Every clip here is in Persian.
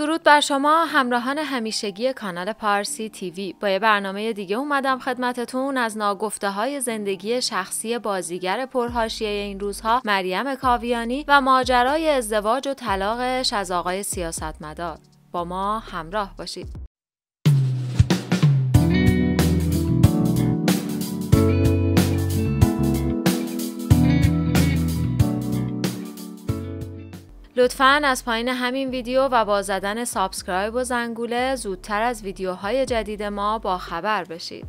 درود بر شما همراهان همیشگی کانال پارسی تیوی با یه برنامه دیگه اومدم خدمتتون از ناگفته های زندگی شخصی بازیگر پرهاشیه این روزها مریم کاویانی و ماجرای ازدواج و طلاقش از آقای سیاستمدار با ما همراه باشید لطفا از پایین همین ویدیو و با زدن سابسکرایب و زنگوله زودتر از ویدیوهای جدید ما با خبر بشید.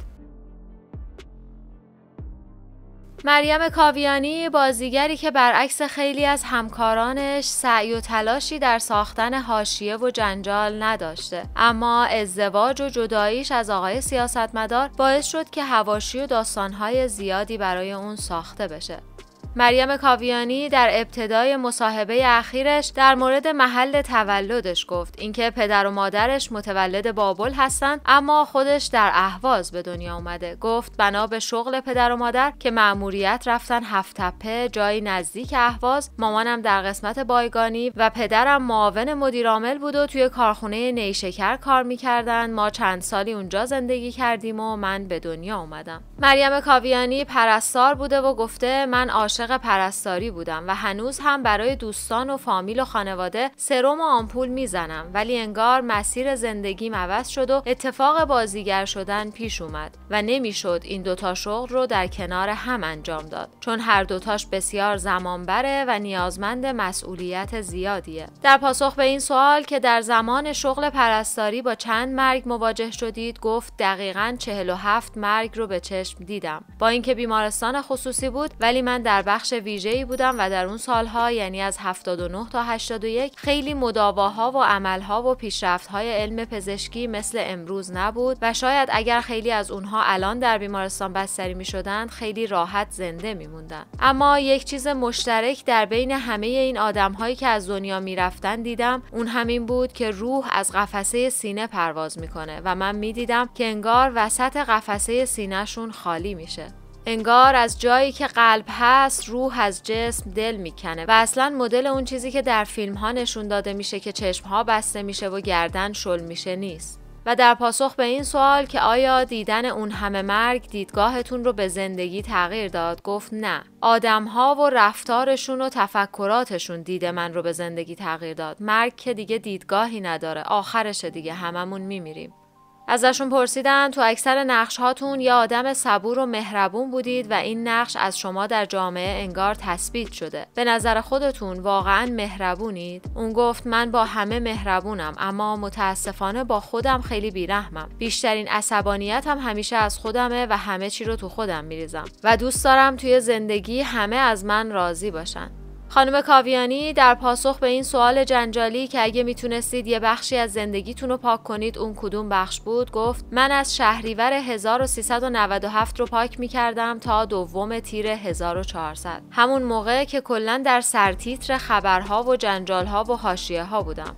مریم کاویانی بازیگری که برعکس خیلی از همکارانش سعی و تلاشی در ساختن حاشیه و جنجال نداشته اما ازدواج و جداییش از آقای سیاستمدار باعث شد که هواشی و داستانهای زیادی برای اون ساخته بشه مریم کاویانی در ابتدای مصاحبه اخیرش در مورد محل تولدش گفت اینکه پدر و مادرش متولد بابل هستند اما خودش در اهواز به دنیا اومده گفت بنا به شغل پدر و مادر که مأموریت رفتن هفتپه جایی نزدیک اهواز مامانم در قسمت بایگانی و پدرم معاون مدیرامل بود و توی کارخونه نیشکر کار میکردن ما چند سالی اونجا زندگی کردیم و من به دنیا اومدم مریم کاویانی پرستار بوده و گفته من عاشق عاشق پرستاری بودم و هنوز هم برای دوستان و فامیل و خانواده سرم و آمپول میزنم ولی انگار مسیر زندگی عوض شد و اتفاق بازیگر شدن پیش اومد و نمیشد این دوتا شغل رو در کنار هم انجام داد چون هر دوتاش بسیار زمانبره و نیازمند مسئولیت زیادیه در پاسخ به این سوال که در زمان شغل پرستاری با چند مرگ مواجه شدید گفت دقیقا 47 مرگ رو به چشم دیدم با اینکه بیمارستان خصوصی بود ولی من در بخش ویژه‌ای بودم و در اون سالها یعنی از 79 تا 81 خیلی مداواها و عملها و پیشرفت‌های علم پزشکی مثل امروز نبود و شاید اگر خیلی از اونها الان در بیمارستان بستری می‌شدند خیلی راحت زنده می‌موندن اما یک چیز مشترک در بین همه این آدمهایی که از دنیا میرفتن دیدم اون همین بود که روح از قفسه سینه پرواز میکنه و من میدیدم که انگار وسط قفسه سینهشون خالی میشه انگار از جایی که قلب هست روح از جسم دل میکنه و اصلا مدل اون چیزی که در فیلم ها نشون داده میشه که چشم ها بسته میشه و گردن شل میشه نیست و در پاسخ به این سوال که آیا دیدن اون همه مرگ دیدگاهتون رو به زندگی تغییر داد گفت نه آدم ها و رفتارشون و تفکراتشون دید من رو به زندگی تغییر داد مرگ که دیگه دیدگاهی نداره آخرش دیگه هممون میمیریم ازشون پرسیدن تو اکثر نقش هاتون یه آدم صبور و مهربون بودید و این نقش از شما در جامعه انگار تثبیت شده. به نظر خودتون واقعا مهربونید؟ اون گفت من با همه مهربونم اما متاسفانه با خودم خیلی بیرحمم. بیشترین عصبانیتم هم همیشه از خودمه و همه چی رو تو خودم میریزم و دوست دارم توی زندگی همه از من راضی باشن. خانم کاویانی در پاسخ به این سوال جنجالی که اگه میتونستید یه بخشی از زندگیتون رو پاک کنید اون کدوم بخش بود گفت من از شهریور 1397 رو پاک میکردم تا دوم تیر 1400 همون موقع که کلا در سرتیتر خبرها و جنجالها و حاشیه ها بودم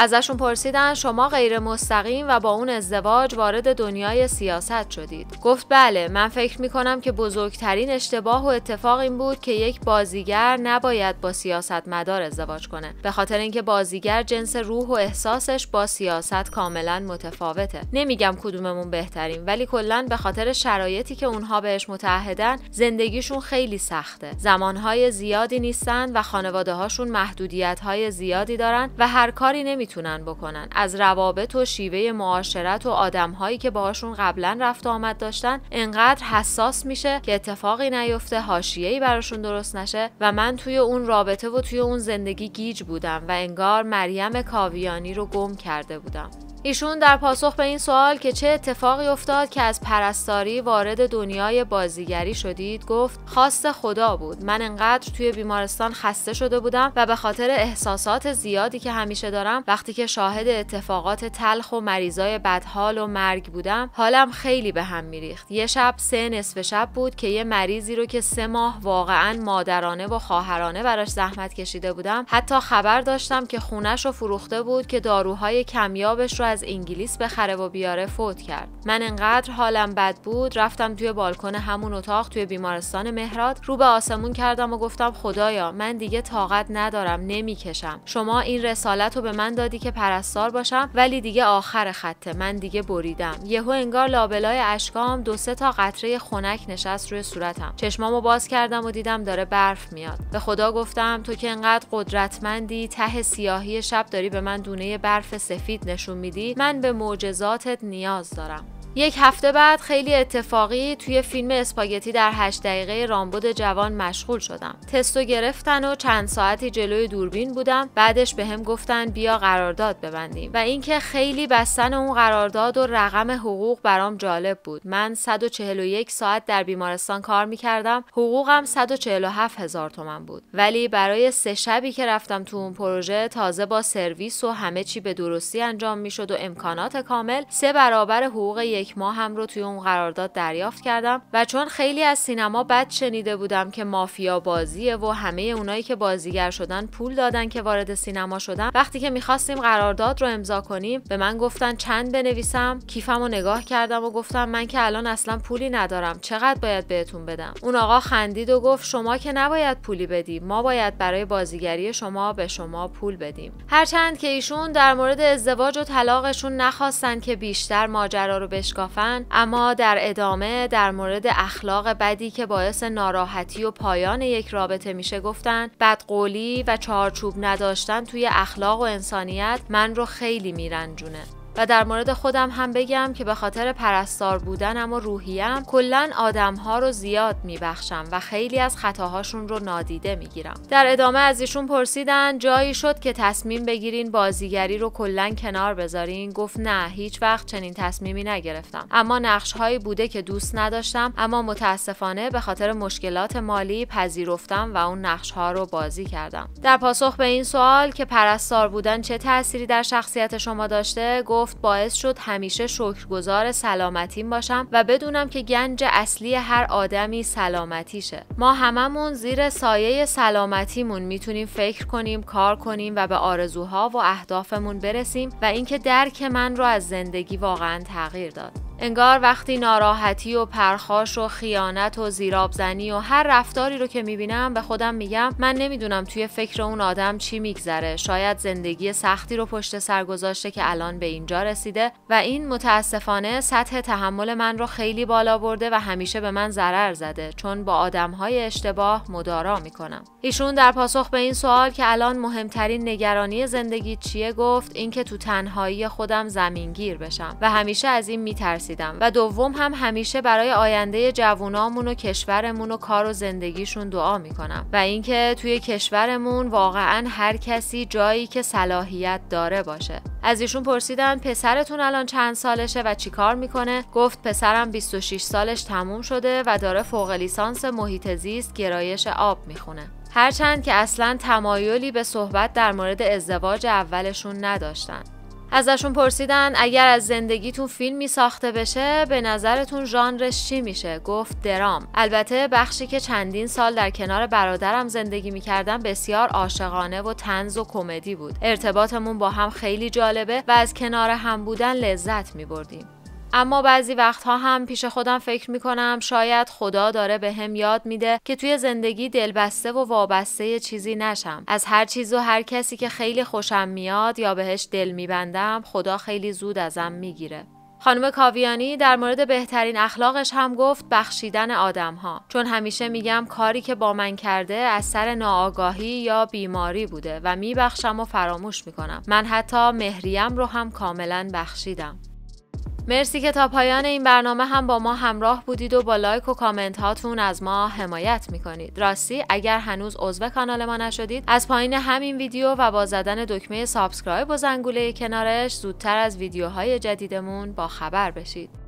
ازشون پرسیدن شما غیر مستقیم و با اون ازدواج وارد دنیای سیاست شدید گفت بله من فکر میکنم که بزرگترین اشتباه و اتفاق این بود که یک بازیگر نباید با سیاست مدار ازدواج کنه به خاطر اینکه بازیگر جنس روح و احساسش با سیاست کاملا متفاوته نمیگم کدوممون بهترین ولی کلا به خاطر شرایطی که اونها بهش متعهدن زندگیشون خیلی سخته زمانهای زیادی نیستن و خانواده هاشون محدودیت های زیادی دارن و هر کاری نمی بکنن از روابط و شیوه معاشرت و آدمهایی که باهاشون قبلا رفت آمد داشتن انقدر حساس میشه که اتفاقی نیفته ای براشون درست نشه و من توی اون رابطه و توی اون زندگی گیج بودم و انگار مریم کاویانی رو گم کرده بودم ایشون در پاسخ به این سوال که چه اتفاقی افتاد که از پرستاری وارد دنیای بازیگری شدید گفت خواست خدا بود من انقدر توی بیمارستان خسته شده بودم و به خاطر احساسات زیادی که همیشه دارم وقتی که شاهد اتفاقات تلخ و مریضای بدحال و مرگ بودم حالم خیلی به هم میریخت یه شب سه نصف شب بود که یه مریضی رو که سه ماه واقعا مادرانه و خواهرانه براش زحمت کشیده بودم حتی خبر داشتم که خونش رو فروخته بود که داروهای کمیابش رو از انگلیس بخره و بیاره فوت کرد من انقدر حالم بد بود رفتم توی بالکن همون اتاق توی بیمارستان مهرات رو به آسمون کردم و گفتم خدایا من دیگه طاقت ندارم نمیکشم شما این رسالت رو به من دادی که پرستار باشم ولی دیگه آخر خطه من دیگه بریدم یهو انگار لابلای اشکام دو سه تا قطره خنک نشست روی صورتم چشمامو باز کردم و دیدم داره برف میاد به خدا گفتم تو که انقدر قدرتمندی ته سیاهی شب داری به من دونه برف سفید نشون میدی من به معجزاتت نیاز دارم یک هفته بعد خیلی اتفاقی توی فیلم اسپاگتی در هشت دقیقه رامبد جوان مشغول شدم تستو گرفتن و چند ساعتی جلوی دوربین بودم بعدش به هم گفتن بیا قرارداد ببندیم و اینکه خیلی بستن اون قرارداد و رقم حقوق برام جالب بود من 141 ساعت در بیمارستان کار میکردم حقوقم 147 هزار تومن بود ولی برای سه شبی که رفتم تو اون پروژه تازه با سرویس و همه چی به درستی انجام میشد و امکانات کامل سه برابر حقوق یک ما هم رو توی اون قرارداد دریافت کردم و چون خیلی از سینما بد شنیده بودم که مافیا بازیه و همه اونایی که بازیگر شدن پول دادن که وارد سینما شدن وقتی که میخواستیم قرارداد رو امضا کنیم به من گفتن چند بنویسم کیفم رو نگاه کردم و گفتم من که الان اصلا پولی ندارم چقدر باید بهتون بدم اون آقا خندید و گفت شما که نباید پولی بدی ما باید برای بازیگری شما به شما پول بدیم هرچند که ایشون در مورد ازدواج و طلاقشون نخواستن که بیشتر ماجرا رو بشکافن اما در ادامه در مورد اخلاق بدی که باعث ناراحتی و پایان یک رابطه میشه گفتن بدقولی و چارچوب نداشتن توی اخلاق و انسانیت من رو خیلی میرنجونه و در مورد خودم هم بگم که به خاطر پرستار بودنم و روحیم کلا آدمها رو زیاد میبخشم و خیلی از خطاهاشون رو نادیده میگیرم در ادامه از ایشون پرسیدن جایی شد که تصمیم بگیرین بازیگری رو کلا کنار بذارین گفت نه هیچ وقت چنین تصمیمی نگرفتم اما نقش هایی بوده که دوست نداشتم اما متاسفانه به خاطر مشکلات مالی پذیرفتم و اون نقش ها رو بازی کردم در پاسخ به این سوال که پرستار بودن چه تأثیری در شخصیت شما داشته گفت باعث شد همیشه شکرگزار سلامتیم باشم و بدونم که گنج اصلی هر آدمی سلامتیشه ما هممون زیر سایه سلامتیمون میتونیم فکر کنیم کار کنیم و به آرزوها و اهدافمون برسیم و اینکه درک من رو از زندگی واقعا تغییر داد انگار وقتی ناراحتی و پرخاش و خیانت و زیرابزنی و هر رفتاری رو که میبینم به خودم میگم من نمیدونم توی فکر اون آدم چی میگذره شاید زندگی سختی رو پشت سر گذاشته که الان به اینجا رسیده و این متاسفانه سطح تحمل من رو خیلی بالا برده و همیشه به من ضرر زده چون با آدمهای اشتباه مدارا میکنم ایشون در پاسخ به این سوال که الان مهمترین نگرانی زندگی چیه گفت اینکه تو تنهایی خودم زمینگیر بشم و همیشه از این میترسم و دوم هم همیشه برای آینده جوونامون و کشورمون و کار و زندگیشون دعا میکنم و اینکه توی کشورمون واقعا هر کسی جایی که صلاحیت داره باشه از ایشون پرسیدن پسرتون الان چند سالشه و چیکار میکنه گفت پسرم 26 سالش تموم شده و داره فوق لیسانس محیط زیست گرایش آب میخونه هرچند که اصلا تمایلی به صحبت در مورد ازدواج اولشون نداشتن ازشون پرسیدن اگر از زندگیتون فیلمی ساخته بشه به نظرتون ژانرش چی میشه گفت درام البته بخشی که چندین سال در کنار برادرم زندگی میکردم بسیار عاشقانه و تنز و کمدی بود ارتباطمون با هم خیلی جالبه و از کنار هم بودن لذت میبردیم اما بعضی وقتها هم پیش خودم فکر میکنم شاید خدا داره به هم یاد میده که توی زندگی دلبسته و وابسته چیزی نشم از هر چیز و هر کسی که خیلی خوشم میاد یا بهش دل میبندم خدا خیلی زود ازم میگیره خانم کاویانی در مورد بهترین اخلاقش هم گفت بخشیدن آدم ها چون همیشه میگم کاری که با من کرده از سر ناآگاهی یا بیماری بوده و میبخشم و فراموش میکنم من حتی مهریم رو هم کاملا بخشیدم مرسی که تا پایان این برنامه هم با ما همراه بودید و با لایک و کامنت هاتون از ما حمایت میکنید راستی اگر هنوز عضو کانال ما نشدید از پایین همین ویدیو و با زدن دکمه سابسکرایب و زنگوله کنارش زودتر از ویدیوهای جدیدمون با خبر بشید